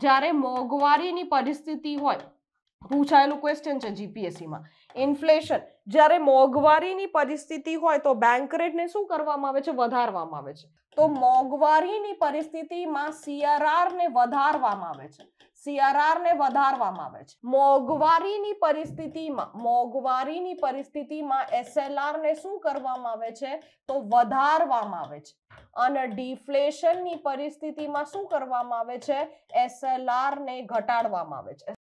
જ્યારે મોંઘવારીની પરિસ્થિતિ હોય પૂછાયેલું ક્વેશ્ચન છે જીપીએસસીમાં ઇન્ફ્લેશન જ્યારે મોંઘવારીની પરિસ્થિતિ હોય તો બેંક રેટને શું કરવામાં આવે છે વધારવામાં આવે છે તો મોંઘવારીની પરિસ્થિતિમાં સીઆરઆરને વધારવામાં આવે છે સીઆરઆરને વધારવામાં આવે છે મોંઘવારીની પરિસ્થિતિમાં મોંઘવારીની પરિસ્થિતિમાં એસએલઆરને શું કરવામાં આવે છે તો વધારવામાં આવે છે અને ડિફ્લેશનની પરિસ્થિતિમાં શું કરવામાં આવે છે એસએલઆરને ઘટાડવામાં આવે છે